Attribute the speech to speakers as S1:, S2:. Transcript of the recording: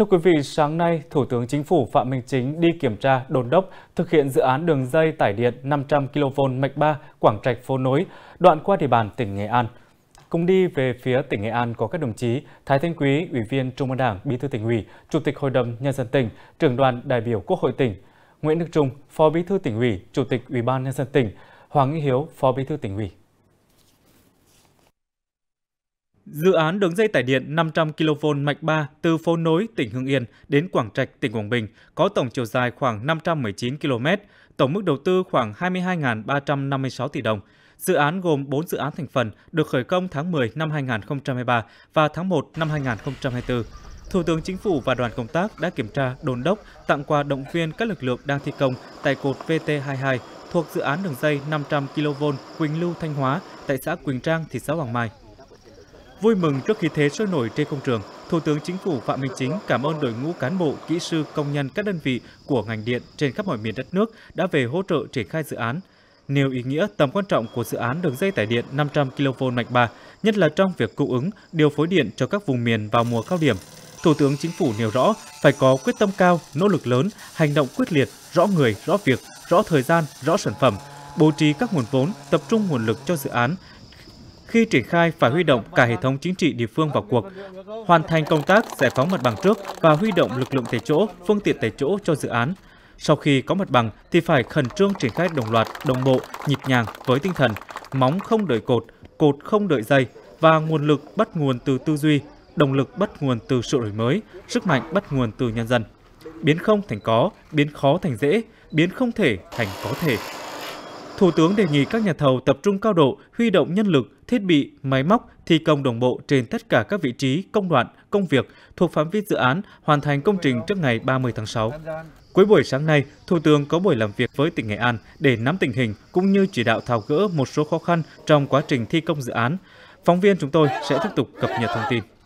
S1: Thưa quý vị, sáng nay, Thủ tướng Chính phủ Phạm Minh Chính đi kiểm tra đồn đốc thực hiện dự án đường dây tải điện 500 kV mạch 3 Quảng Trạch Phố Nối, đoạn qua địa bàn tỉnh Nghệ An. Cùng đi về phía tỉnh Nghệ An có các đồng chí Thái Thanh Quý, Ủy viên Trung ương Đảng, Bí thư tỉnh ủy, Chủ tịch Hội đồng Nhân dân tỉnh, trưởng đoàn đại biểu Quốc hội tỉnh, Nguyễn Đức Trung, Phó Bí thư tỉnh ủy, Chủ tịch Ủy ban Nhân dân tỉnh, Hoàng Nghĩa Hiếu, Phó Bí thư tỉnh ủy. Dự án đường dây tải điện 500 kV mạch 3 từ phố nối tỉnh Hưng Yên đến Quảng Trạch tỉnh Quảng Bình có tổng chiều dài khoảng 519 km, tổng mức đầu tư khoảng 22.356 tỷ đồng. Dự án gồm 4 dự án thành phần được khởi công tháng 10 năm 2023 và tháng 1 năm 2024. Thủ tướng Chính phủ và đoàn công tác đã kiểm tra, đồn đốc, tặng quà động viên các lực lượng đang thi công tại cột VT22 thuộc dự án đường dây 500 kV Quỳnh Lưu Thanh Hóa tại xã Quỳnh Trang, thị xã Hoàng Mai. Vui mừng trước khi thế sôi nổi trên công trường, Thủ tướng Chính phủ Phạm Minh Chính cảm ơn đội ngũ cán bộ, kỹ sư, công nhân các đơn vị của ngành điện trên khắp mọi miền đất nước đã về hỗ trợ triển khai dự án. Nêu ý nghĩa tầm quan trọng của dự án đường dây tải điện 500 kV mạch 3, nhất là trong việc cung ứng, điều phối điện cho các vùng miền vào mùa cao điểm. Thủ tướng Chính phủ nêu rõ phải có quyết tâm cao, nỗ lực lớn, hành động quyết liệt, rõ người, rõ việc, rõ thời gian, rõ sản phẩm, bố trí các nguồn vốn, tập trung nguồn lực cho dự án, khi triển khai phải huy động cả hệ thống chính trị địa phương vào cuộc, hoàn thành công tác giải phóng mặt bằng trước và huy động lực lượng tại chỗ, phương tiện tại chỗ cho dự án. Sau khi có mặt bằng thì phải khẩn trương triển khai đồng loạt, đồng bộ, nhịp nhàng với tinh thần móng không đợi cột, cột không đợi dây và nguồn lực bắt nguồn từ tư duy, động lực bắt nguồn từ sự đổi mới, sức mạnh bắt nguồn từ nhân dân. Biến không thành có, biến khó thành dễ, biến không thể thành có thể. Thủ tướng đề nghị các nhà thầu tập trung cao độ, huy động nhân lực, thiết bị, máy móc thi công đồng bộ trên tất cả các vị trí, công đoạn, công việc thuộc phạm vi dự án, hoàn thành công trình trước ngày 30 tháng 6. Cuối buổi sáng nay, Thủ tướng có buổi làm việc với tỉnh Nghệ An để nắm tình hình cũng như chỉ đạo tháo gỡ một số khó khăn trong quá trình thi công dự án. Phóng viên chúng tôi sẽ tiếp tục cập nhật thông tin.